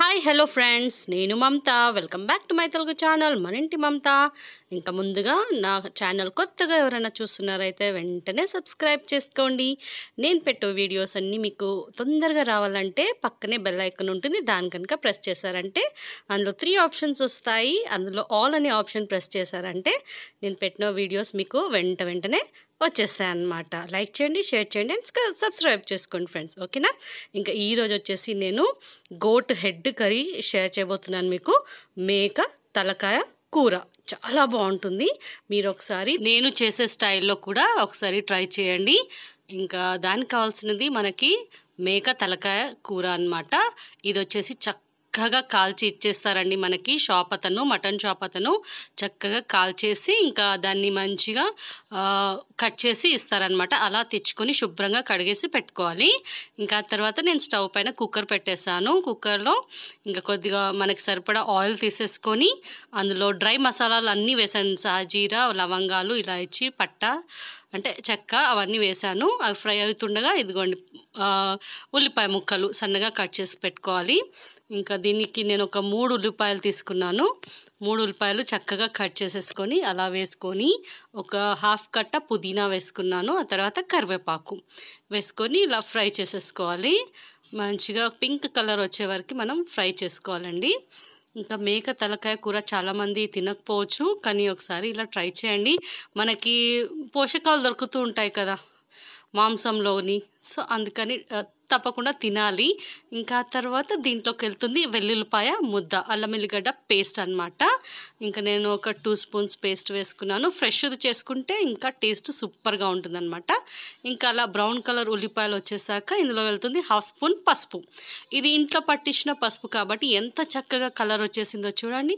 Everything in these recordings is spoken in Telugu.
హాయ్ హలో ఫ్రెండ్స్ నేను Mamata welcome back to my Telugu channel మనింటి మమత ఇంకా ముందుగా నా ఛానల్ కొత్తగా ఎవరైనా చూస్తున్నారైతే వెంటనే సబ్స్క్రైబ్ చేసుకోండి నేను పెట్టే వీడియోస్ అన్నీ మీకు తొందరగా రావాలంటే పక్కనే బెల్ ఐకన్ ఉంటుంది దాని కనుక ప్రెస్ చేశారంటే అందులో త్రీ ఆప్షన్స్ వస్తాయి అందులో ఆల్ అనే ఆప్షన్ ప్రెస్ చేశారంటే నేను పెట్టిన వీడియోస్ మీకు వెంట వెంటనే వచ్చేస్తాయి అనమాట లైక్ చేయండి షేర్ చేయండి అండ్ సబ్స్క్రైబ్ చేసుకోండి ఫ్రెండ్స్ ఓకేనా ఇంకా ఈరోజు వచ్చేసి నేను గోట్ హెడ్ కర్రీ షేర్ చేయబోతున్నాను మీకు మేక తలకాయ కూర చాలా బాగుంటుంది మీరు ఒకసారి నేను చేసే స్టైల్లో కూడా ఒకసారి ట్రై చేయండి ఇంకా దానికి కావాల్సినది మనకి మేక తలకాయ కూర అనమాట ఇది వచ్చేసి చక్క చక్కగా కాల్చి ఇచ్చేస్తారండి మనకి షాప్ అతను మటన్ షాప్ అతను చక్కగా కాల్చేసి ఇంకా దాన్ని మంచిగా కట్ చేసి ఇస్తారనమాట అలా తెచ్చుకొని శుభ్రంగా కడిగేసి పెట్టుకోవాలి ఇంకా తర్వాత నేను స్టవ్ పైన కుక్కర్ పెట్టేశాను కుక్కర్లో ఇంకా కొద్దిగా మనకి సరిపడా ఆయిల్ తీసేసుకొని అందులో డ్రై మసాలాలు అన్నీ వేసాను సహజీరా లవంగాలు ఇలా ఇచ్చి పట్టా అంటే చెక్క అవన్నీ వేసాను అవి ఫ్రై అవుతుండగా ఇదిగోండి ఉల్లిపాయ ముక్కలు సన్నగా కట్ చేసి పెట్టుకోవాలి ఇంకా దీనికి నేను ఒక మూడు ఉల్లిపాయలు తీసుకున్నాను మూడు ఉల్లిపాయలు చక్కగా కట్ చేసేసుకొని అలా వేసుకొని ఒక హాఫ్ కట్ట పుదీనా వేసుకున్నాను ఆ తర్వాత కరివేపాకు వేసుకొని ఇలా ఫ్రై చేసేసుకోవాలి మంచిగా పింక్ కలర్ వచ్చే వరకు మనం ఫ్రై చేసుకోవాలండి ఇంకా మేక తలకాయ కూర చాలామంది తినకపోవచ్చు కానీ ఒకసారి ఇలా ట్రై చేయండి మనకి పోషకాలు దొరుకుతూ ఉంటాయి కదా మాంసంలోని సో అందుకని తప్పకుండా తినాలి ఇంకా తర్వాత దీంట్లోకి వెళ్తుంది వెల్లుల్లిపాయ ముద్ద అల్లం ఎల్లిగడ్డ పేస్ట్ అనమాట ఇంకా నేను ఒక టూ స్పూన్స్ పేస్ట్ వేసుకున్నాను ఫ్రెష్ది చేసుకుంటే ఇంకా టేస్ట్ సూపర్గా ఉంటుందన్నమాట ఇంకా అలా బ్రౌన్ కలర్ ఉల్లిపాయలు వచ్చేసాక ఇందులో వెళ్తుంది హాఫ్ స్పూన్ పసుపు ఇది ఇంట్లో పట్టించిన పసుపు కాబట్టి ఎంత చక్కగా కలర్ వచ్చేసిందో చూడండి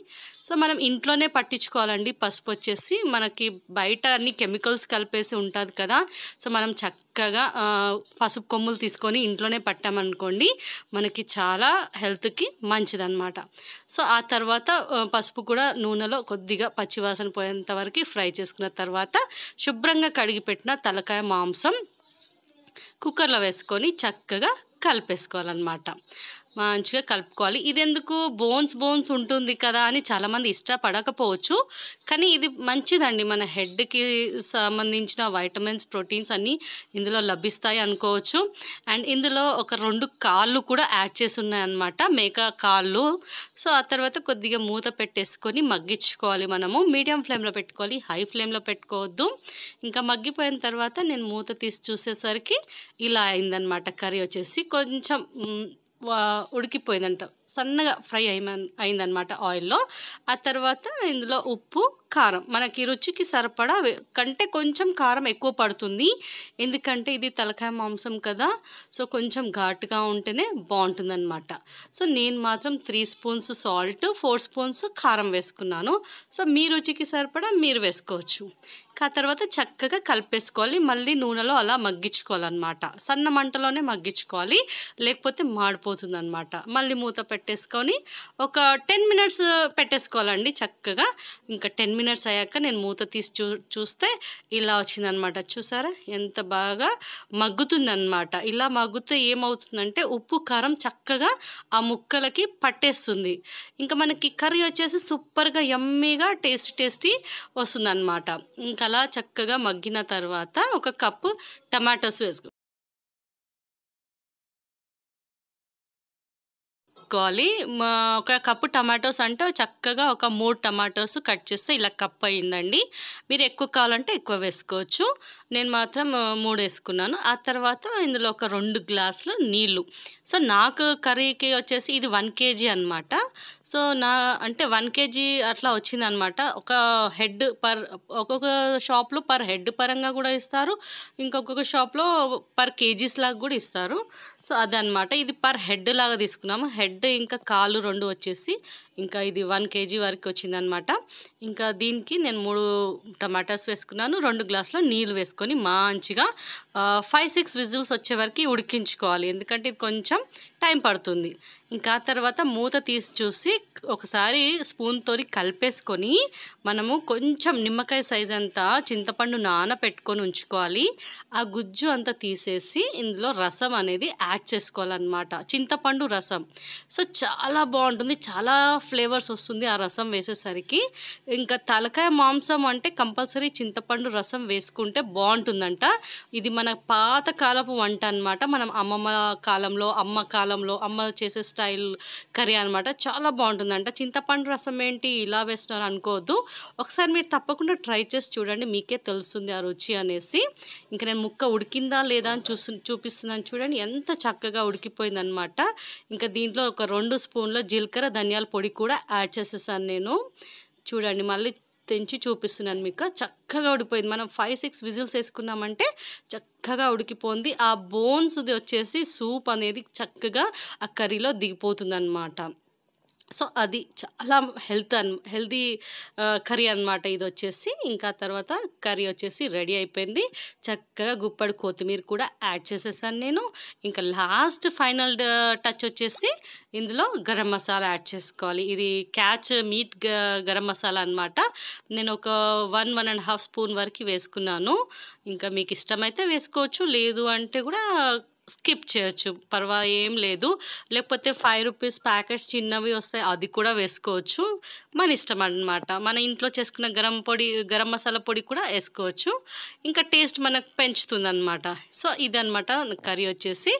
సో మనం ఇంట్లోనే పట్టించుకోవాలండి పసుపు వచ్చేసి మనకి బయట అన్ని కెమికల్స్ కలిపేసి ఉంటుంది కదా సో మనం చక్క చక్కగా పసుపు కొమ్ములు తీసుకొని ఇంట్లోనే పట్టామనుకోండి మనకి చాలా హెల్త్కి అనమాట సో ఆ తర్వాత పసుపు కూడా నూనెలో కొద్దిగా పచ్చివాసన పోయేంత వరకు ఫ్రై చేసుకున్న తర్వాత శుభ్రంగా కడిగి పెట్టిన తలకాయ మాంసం కుక్కర్లో వేసుకొని చక్కగా కలిపేసుకోవాలన్నమాట మంచిగా కలుపుకోవాలి ఇది ఎందుకు బోన్స్ బోన్స్ ఉంటుంది కదా అని చాలామంది ఇష్టపడకపోవచ్చు కానీ ఇది మంచిదండి మన హెడ్కి సంబంధించిన వైటమిన్స్ ప్రోటీన్స్ అన్నీ ఇందులో లభిస్తాయి అనుకోవచ్చు అండ్ ఇందులో ఒక రెండు కాళ్ళు కూడా యాడ్ చేసి ఉన్నాయన్నమాట మేక కాళ్ళు సో ఆ తర్వాత కొద్దిగా మూత పెట్టేసుకొని మగ్గించుకోవాలి మనము మీడియం ఫ్లేమ్లో పెట్టుకోవాలి హై ఫ్లేమ్లో పెట్టుకోవద్దు ఇంకా మగ్గిపోయిన తర్వాత నేను మూత తీసి చూసేసరికి ఇలా అయిందనమాట కర్రీ వచ్చేసి కొంచెం ఉడికిపోయిందంట సన్నగా ఫ్రై అయిమన్ అయిందనమాట ఆయిల్లో ఆ తర్వాత ఇందులో ఉప్పు కారం మనకి రుచికి సరిపడా కంటే కొంచెం కారం ఎక్కువ పడుతుంది ఎందుకంటే ఇది తలకాయ మాంసం కదా సో కొంచెం ఘాటుగా ఉంటేనే బాగుంటుందన్నమాట సో నేను మాత్రం three spoons salt four spoons కారం వేసుకున్నాను సో మీ రుచికి సరిపడా మీరు వేసుకోవచ్చు ఆ తర్వాత చక్కగా కలిపేసుకోవాలి మళ్ళీ నూనెలో అలా మగ్గించుకోవాలన్నమాట సన్న మంటలోనే మగ్గించుకోవాలి లేకపోతే మాడిపోతుంది మళ్ళీ మూత పెట్టి పెట్టేసుకొని ఒక టెన్ మినిట్స్ పెట్టేసుకోవాలండి చక్కగా ఇంకా టెన్ మినిట్స్ అయ్యాక నేను మూత తీసి చూ చూస్తే ఇలా వచ్చిందనమాట చూసారా ఎంత బాగా మగ్గుతుందనమాట ఇలా మగ్గుతే ఏమవుతుందంటే ఉప్పు కారం చక్కగా ఆ ముక్కలకి పట్టేస్తుంది ఇంకా మనకి కర్రీ వచ్చేసి సూపర్గా ఎమ్మీగా టేస్టీ టేస్టీ వస్తుందన్నమాట ఇంకా అలా చక్కగా మగ్గిన తర్వాత ఒక కప్పు టమాటోస్ వేసుకో చేసుకోవాలి ఒక కప్పు టమాటోస్ అంటే చక్కగా ఒక మూడు టమాటోస్ కట్ చేస్తే ఇలా కప్ అయిందండి మీరు ఎక్కువ కావాలంటే ఎక్కువ వేసుకోవచ్చు నేను మాత్రం మూడు వేసుకున్నాను ఆ తర్వాత ఇందులో ఒక రెండు గ్లాసులు నీళ్ళు సో నాకు కర్రీకి వచ్చేసి ఇది వన్ కేజీ అనమాట సో నా అంటే వన్ కేజీ అట్లా వచ్చిందనమాట ఒక హెడ్ పర్ ఒక్కొక్క షాప్లో పర్ హెడ్ పరంగా కూడా ఇస్తారు ఇంకొక్కొక్క షాప్లో పర్ కేజీస్ లాగా కూడా ఇస్తారు సో అదనమాట ఇది పర్ హెడ్ లాగా తీసుకున్నాము హెడ్ హెడ్ ఇంకా కాలు రెండు వచ్చేసి ఇంకా ఇది వన్ కేజీ వరకు వచ్చిందనమాట ఇంకా దీనికి నేను మూడు టమాటాస్ వేసుకున్నాను రెండు గ్లాసులో నీళ్ళు వేసుకొని మంచిగా ఫైవ్ సిక్స్ విజిల్స్ వచ్చే వరకు ఉడికించుకోవాలి ఎందుకంటే ఇది కొంచెం టైం పడుతుంది ఇంకా తర్వాత మూత తీసి చూసి ఒకసారి స్పూన్తో కలిపేసుకొని మనము కొంచెం నిమ్మకాయ సైజ్ అంతా చింతపండు నానపెట్టుకొని ఉంచుకోవాలి ఆ గుజ్జు అంతా తీసేసి ఇందులో రసం అనేది యాడ్ చేసుకోవాలన్నమాట చింతపండు రసం సో చాలా బాగుంటుంది చాలా ఫ్లేవర్స్ వస్తుంది ఆ రసం వేసేసరికి ఇంకా తలకాయ మాంసం అంటే కంపల్సరీ చింతపండు రసం వేసుకుంటే బాగుంటుందంట ఇది మన పాత కాలపు వంట అనమాట మనం అమ్మమ్మ కాలంలో అమ్మ కాలం కాలంలో అమ్మ చేసే స్టైల్ కర్రీ అనమాట చాలా బాగుంటుందంట చింతపండు రసం ఏంటి ఇలా వేస్తున్నారు అనుకోవద్దు ఒకసారి మీరు తప్పకుండా ట్రై చేసి చూడండి మీకే తెలుస్తుంది ఆ రుచి అనేసి ఇంకా నేను ముక్క ఉడికిందా లేదా అని చూసు చూపిస్తున్నాను చూడండి ఎంత చక్కగా ఉడికిపోయిందనమాట ఇంకా దీంట్లో ఒక రెండు స్పూన్ల జీలకర్ర ధనియాల పొడి కూడా యాడ్ చేసేసాను నేను చూడండి మళ్ళీ తెంచి చూపిస్తున్నాను మీకు చక్కగా ఉడిపోయింది మనం ఫైవ్ సిక్స్ విజిల్స్ వేసుకున్నామంటే చక్కగా ఉడికిపోయింది ఆ బోన్స్ది వచ్చేసి సూప్ అనేది చక్కగా ఆ కర్రీలో దిగిపోతుంది సో అది చాలా హెల్త్ అన్ హెల్దీ కర్రీ అనమాట ఇది వచ్చేసి ఇంకా తర్వాత కర్రీ వచ్చేసి రెడీ అయిపోయింది చక్కగా గుప్పడి కొత్తిమీర కూడా యాడ్ చేసేసాను నేను ఇంకా లాస్ట్ ఫైనల్ టచ్ వచ్చేసి ఇందులో గరం మసాలా యాడ్ చేసుకోవాలి ఇది క్యాచ్ మీట్ గరం మసాలా అనమాట నేను ఒక one one and half spoon వరకు వేసుకున్నాను ఇంకా మీకు ఇష్టమైతే వేసుకోవచ్చు లేదు అంటే కూడా స్కిప్ చేయొచ్చు పర్వా ఏం లేదు లేకపోతే ఫైవ్ రూపీస్ ప్యాకెట్స్ చిన్నవి వస్తాయి అది కూడా వేసుకోవచ్చు మన ఇష్టం అనమాట మన ఇంట్లో చేసుకున్న గరం పొడి గరం మసాలా పొడి కూడా వేసుకోవచ్చు ఇంకా టేస్ట్ మనకు పెంచుతుంది అనమాట సో ఇదనమాట కర్రీ వచ్చేసి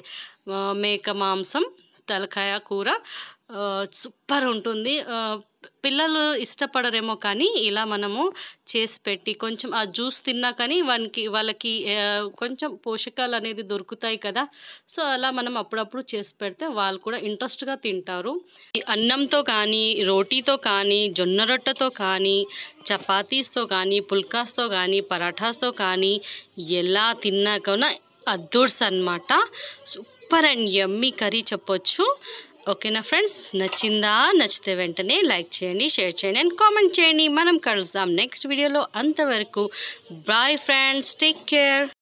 మేక మాంసం తలకాయ కూర సూపర్ ఉంటుంది పిల్లలు ఇష్టపడరేమో కానీ ఇలా మనము చేసి పెట్టి కొంచెం ఆ జ్యూస్ తిన్నా కానీ వానికి వాళ్ళకి కొంచెం పోషకాలు అనేది దొరుకుతాయి కదా సో అలా మనం అప్పుడప్పుడు చేసి పెడితే వాళ్ళు కూడా ఇంట్రెస్ట్గా తింటారు అన్నంతో కానీ రోటీతో కానీ జొన్న రొట్టెతో కానీ చపాతీస్తో కానీ పుల్కాస్తో కానీ పరాఠాస్తో కానీ ఎలా తిన్నా అద్దూర్స్ అనమాట super super and yummy curry చెప్పొచ్చు ఓకేనా ఫ్రెండ్స్ నచ్చిందా నచ్చితే వెంటనే లైక్ చేయండి షేర్ చేయండి అండ్ కామెంట్ చేయండి మనం కలుద్దాం నెక్స్ట్ వీడియోలో అంతవరకు బాయ్ ఫ్రెండ్స్ టేక్ కేర్